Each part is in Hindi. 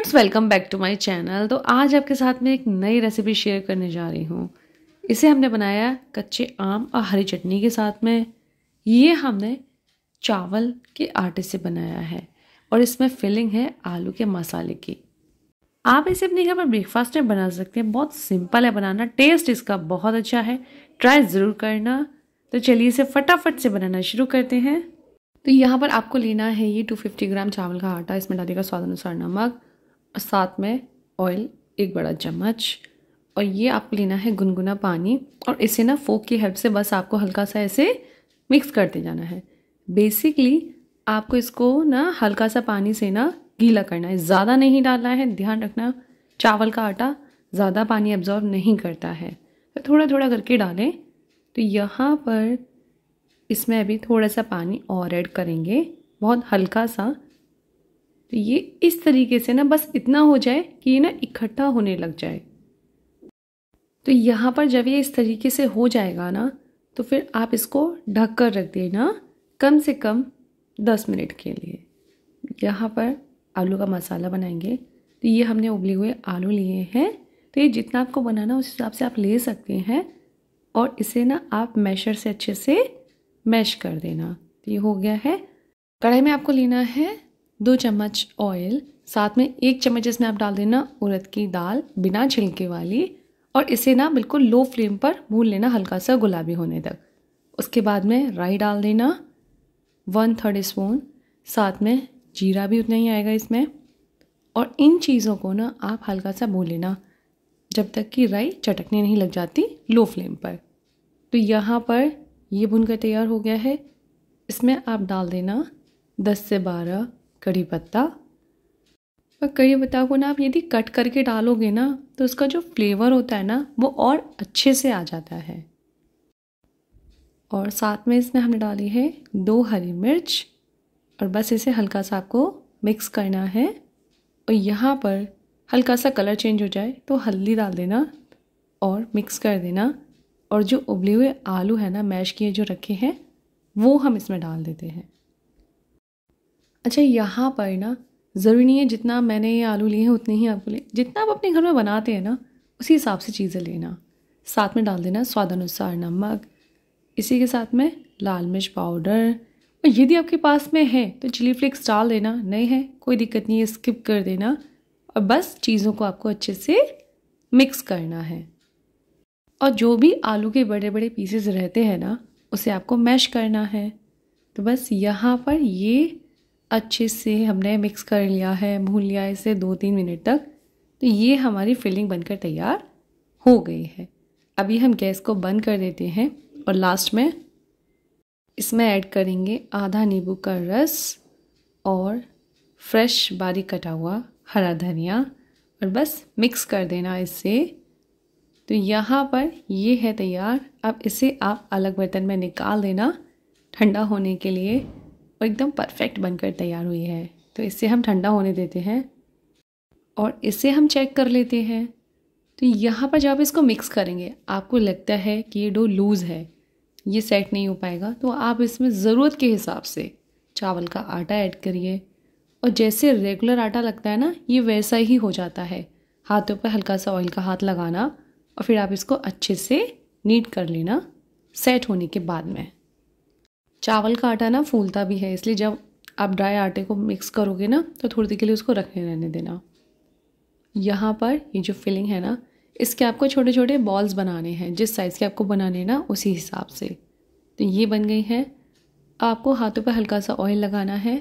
friends welcome back to my channel तो आज आपके साथ में एक नई रेसिपी शेयर करने जा रही हूँ इसे हमने बनाया कच्चे आम और हरी चटनी के साथ में ये हमने चावल के आटे से बनाया है और इसमें फिलिंग है आलू के मसाले की आप इसे अपने घर पर ब्रेकफास्ट में बना सकते हैं बहुत सिंपल है बनाना टेस्ट इसका बहुत अच्छा है ट्राई ज़रूर करना तो चलिए इसे फटाफट से बनाना शुरू करते हैं तो यहाँ पर आपको लेना है ये 250 ग्राम चावल का आटा इसमें डालेगा स्वाद अनुसार नमक और साथ में ऑयल एक बड़ा चम्मच और ये आपको लेना है गुनगुना पानी और इसे ना फोक की हेल्प से बस आपको हल्का सा ऐसे मिक्स करते जाना है बेसिकली आपको इसको ना हल्का सा पानी से ना गीला करना है ज़्यादा नहीं डालना है ध्यान रखना चावल का आटा ज़्यादा पानी एब्जॉर्ब नहीं करता है तो थोड़ा थोड़ा करके डालें तो यहाँ पर इसमें अभी थोड़ा सा पानी और ऐड करेंगे बहुत हल्का सा तो ये इस तरीके से ना बस इतना हो जाए कि ये ना इकट्ठा होने लग जाए तो यहाँ पर जब ये इस तरीके से हो जाएगा ना तो फिर आप इसको ढक कर रख देना कम से कम दस मिनट के लिए यहाँ पर आलू का मसाला बनाएंगे तो ये हमने उबले हुए आलू लिए हैं तो ये जितना आपको बनाना उस हिसाब से आप ले सकते हैं और इसे ना आप मैशर से अच्छे से मैश कर देना तो ये हो गया है कढ़ाई में आपको लेना है दो चम्मच ऑयल साथ में एक चम्मच इसमें आप डाल देना उड़द की दाल बिना छिलके वाली और इसे ना बिल्कुल लो फ्लेम पर भून लेना हल्का सा गुलाबी होने तक उसके बाद में राई डाल देना वन थर्ड स्पून साथ में जीरा भी उतना ही आएगा इसमें और इन चीज़ों को ना आप हल्का सा भून लेना जब तक कि राई चटकने नहीं लग जाती लो फ्लेम पर तो यहाँ पर ये भुनकर तैयार हो गया है इसमें आप डाल देना दस से बारह कड़ी पत्ता और कड़ी पत्ता को ना आप यदि कट करके डालोगे ना तो उसका जो फ्लेवर होता है ना वो और अच्छे से आ जाता है और साथ में इसमें हमने डाली है दो हरी मिर्च और बस इसे हल्का सा आपको मिक्स करना है और यहाँ पर हल्का सा कलर चेंज हो जाए तो हल्दी डाल देना और मिक्स कर देना और जो उबले हुए आलू है ना मैश किए जो रखे हैं वो हम इसमें डाल देते हैं अच्छा यहाँ पर ना ज़रूरी नहीं है जितना मैंने ये आलू लिए हैं उतने ही आपको ले जितना आप अपने घर में बनाते हैं ना उसी हिसाब से चीज़ें लेना साथ में डाल देना स्वादानुसार नमक इसी के साथ में लाल मिर्च पाउडर और यदि आपके पास में है तो चिली फ्लेक्स डाल देना नहीं है कोई दिक्कत नहीं है स्किप कर देना और बस चीज़ों को आपको अच्छे से मिक्स करना है और जो भी आलू के बड़े बड़े पीसेस रहते हैं ना उसे आपको मैश करना है तो बस यहाँ पर ये अच्छे से हमने मिक्स कर लिया है भून लिया है इसे दो तीन मिनट तक तो ये हमारी फिलिंग बनकर तैयार हो गई है अभी हम गैस को बंद कर देते हैं और लास्ट में इसमें ऐड करेंगे आधा नींबू का रस और फ्रेश बारीक कटा हुआ हरा धनिया और बस मिक्स कर देना इससे तो यहाँ पर ये है तैयार अब इसे आप अलग बर्तन में निकाल देना ठंडा होने के लिए और एकदम परफेक्ट बनकर तैयार हुई है तो इससे हम ठंडा होने देते हैं और इसे हम चेक कर लेते हैं तो यहाँ पर जब आप इसको मिक्स करेंगे आपको लगता है कि ये डो लूज़ है ये सेट नहीं हो पाएगा तो आप इसमें ज़रूरत के हिसाब से चावल का आटा ऐड करिए और जैसे रेगुलर आटा लगता है ना ये वैसा ही हो जाता है हाथों पर हल्का सा ऑयल का हाथ लगाना और फिर आप इसको अच्छे से नीट कर लेना सेट होने के बाद में चावल का आटा ना फूलता भी है इसलिए जब आप ड्राई आटे को मिक्स करोगे ना तो थोड़ी देर के लिए उसको रखने रहने देना यहाँ पर ये जो फिलिंग है ना इसके आपको छोटे छोटे बॉल्स बनाने हैं जिस साइज़ के आपको बनाने ना उसी हिसाब से तो ये बन गई हैं आपको हाथों पर हल्का सा ऑयल लगाना है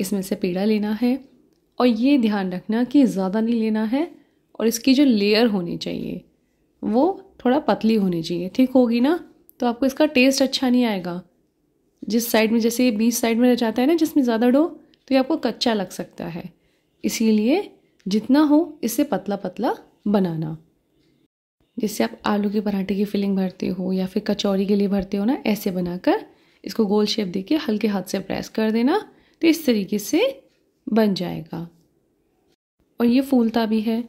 इसमें से पेड़ा लेना है और ये ध्यान रखना कि ज़्यादा नहीं लेना है और इसकी जो लेयर होनी चाहिए वो थोड़ा पतली होनी चाहिए ठीक होगी ना तो आपको इसका टेस्ट अच्छा नहीं आएगा जिस साइड में जैसे ये बीच साइड में रह जाता है ना जिसमें ज़्यादा डो तो ये आपको कच्चा लग सकता है इसीलिए जितना हो इससे पतला पतला बनाना जिससे आप आलू के पराठे की फिलिंग भरते हो या फिर कचौरी के लिए भरते हो ना ऐसे बनाकर इसको गोल शेप देके हल्के हाथ से प्रेस कर देना तो इस तरीके से बन जाएगा और ये फूलता भी है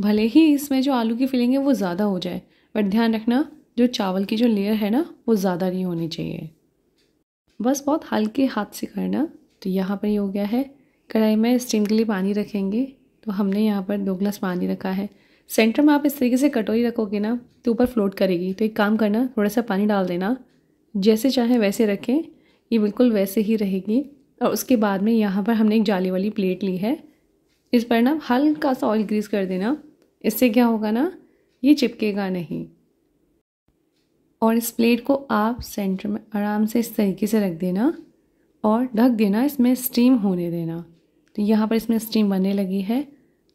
भले ही इसमें जो आलू की फिलिंग है वो ज़्यादा हो जाए बट ध्यान रखना जो चावल की जो लेयर है ना वो ज़्यादा नहीं होनी चाहिए बस बहुत हल्के हाथ से करना तो यहाँ पर ये हो गया है कढ़ाई में स्टीम के लिए पानी रखेंगे तो हमने यहाँ पर दो ग्लास पानी रखा है सेंटर में आप इस तरीके से कटोरी रखोगे ना तो ऊपर फ्लोट करेगी तो एक काम करना थोड़ा सा पानी डाल देना जैसे चाहे वैसे रखें ये बिल्कुल वैसे ही रहेगी और उसके बाद में यहाँ पर हमने एक जाली वाली प्लेट ली है इस पर ना हल्का सा ऑयल ग्रीस कर देना इससे क्या होगा ना ये चिपकेगा नहीं और इस प्लेट को आप सेंटर में आराम से इस तरीके से रख देना और ढक देना इसमें स्टीम होने देना तो यहाँ पर इसमें स्टीम बनने लगी है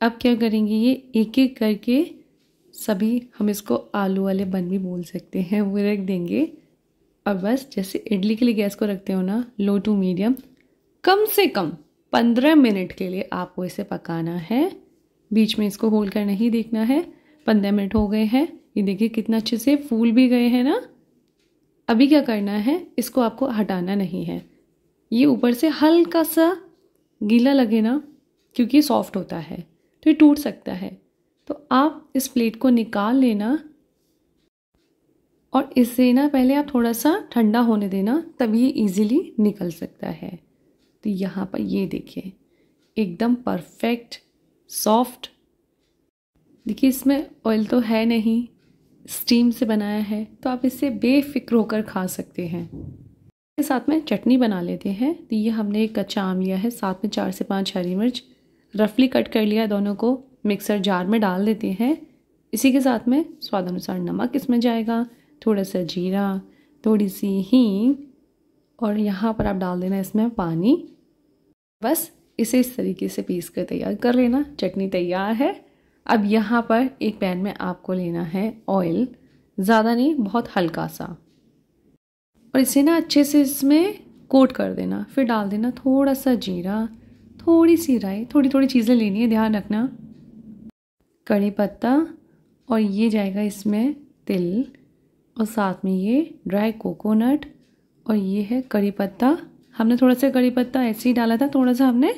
अब क्या करेंगे ये एक एक करके सभी हम इसको आलू वाले बन भी बोल सकते हैं वो रख देंगे और बस जैसे इडली के लिए गैस को रखते हो ना लो टू मीडियम कम से कम पंद्रह मिनट के लिए आपको इसे पकाना है बीच में इसको होल कर नहीं देखना है पंद्रह मिनट हो गए हैं ये देखिए कितना अच्छे से फूल भी गए हैं ना अभी क्या करना है इसको आपको हटाना नहीं है ये ऊपर से हल्का सा गीला लगे ना क्योंकि सॉफ्ट होता है तो ये टूट सकता है तो आप इस प्लेट को निकाल लेना और इससे ना पहले आप थोड़ा सा ठंडा होने देना तभी ये ईजीली निकल सकता है तो यहाँ पर ये देखिए एकदम परफेक्ट सॉफ्ट देखिए इसमें ऑयल तो है नहीं स्टीम से बनाया है तो आप इसे बेफिक्र होकर खा सकते हैं इसके साथ में चटनी बना लेते हैं तो ये हमने एक कच्चा आम लिया है साथ में चार से पाँच हरी मिर्च रफली कट कर लिया दोनों को मिक्सर जार में डाल देते हैं इसी के साथ में स्वाद अनुसार नमक इसमें जाएगा थोड़ा सा जीरा थोड़ी सी हींग और यहाँ पर आप डाल देना इसमें पानी बस इसे इस तरीके से पीस कर तैयार कर लेना चटनी तैयार है अब यहाँ पर एक पैन में आपको लेना है ऑयल ज़्यादा नहीं बहुत हल्का सा और इसे ना अच्छे से इसमें कोट कर देना फिर डाल देना थोड़ा सा जीरा थोड़ी सी राई थोड़ी थोड़ी चीज़ें लेनी है ध्यान रखना कड़ी पत्ता और ये जाएगा इसमें तिल और साथ में ये ड्राई कोकोनट और ये है कड़ी पत्ता हमने थोड़ा सा कड़ी पत्ता ऐसे ही डाला था थोड़ा सा हमने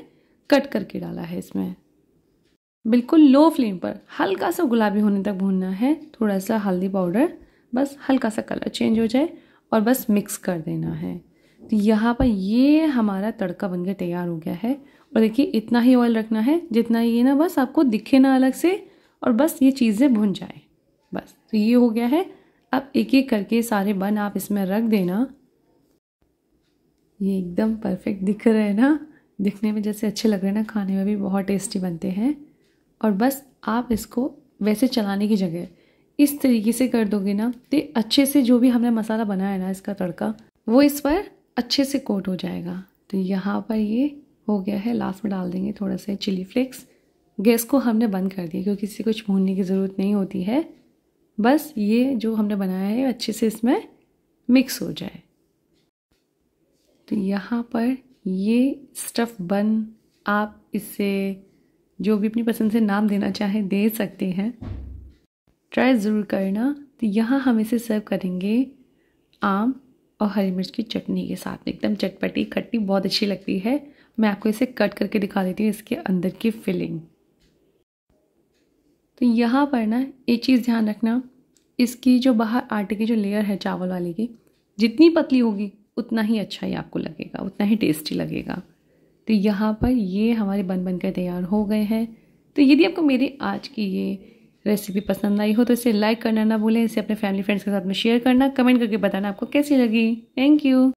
कट करके डाला है इसमें बिल्कुल लो फ्लेम पर हल्का सा गुलाबी होने तक भूनना है थोड़ा सा हल्दी पाउडर बस हल्का सा कलर चेंज हो जाए और बस मिक्स कर देना है तो यहाँ पर ये हमारा तड़का बनकर तैयार हो गया है और देखिए इतना ही ऑयल रखना है जितना ये ना बस आपको दिखे ना अलग से और बस ये चीज़ें भुन जाए बस तो ये हो गया है अब एक एक करके सारे बन आप इसमें रख देना ये एकदम परफेक्ट दिख रहे हैं ना दिखने में जैसे अच्छे लग रहे हैं ना खाने में भी बहुत टेस्टी बनते हैं और बस आप इसको वैसे चलाने की जगह इस तरीके से कर दोगे ना तो अच्छे से जो भी हमने मसाला बनाया ना इसका तड़का वो इस पर अच्छे से कोट हो जाएगा तो यहाँ पर ये हो गया है लास्ट में डाल देंगे थोड़ा सा चिली फ्लेक्स गैस को हमने बंद कर दिया क्योंकि इससे कुछ भूनने की ज़रूरत नहीं होती है बस ये जो हमने बनाया है अच्छे से इसमें मिक्स हो जाए तो यहाँ पर ये स्टफ़ बन आप इसे जो भी अपनी पसंद से नाम देना चाहे दे सकते हैं ट्राई ज़रूर करना तो यहाँ हम इसे सर्व करेंगे आम और हरी मिर्च की चटनी के साथ एकदम चटपटी खट्टी बहुत अच्छी लगती है मैं आपको इसे कट करके दिखा देती हूँ इसके अंदर की फिलिंग तो यहाँ पर ना एक चीज़ ध्यान रखना इसकी जो बाहर आटे की जो लेयर है चावल वाले की जितनी पतली होगी उतना ही अच्छा ही आपको लगेगा उतना ही टेस्टी लगेगा तो यहाँ पर ये हमारे बन बन कर तैयार हो गए हैं तो यदि आपको मेरी आज की ये रेसिपी पसंद आई हो तो इसे लाइक करना ना भूलें इसे अपने फैमिली फ्रेंड्स के साथ में शेयर करना कमेंट करके बताना आपको कैसी लगी थैंक यू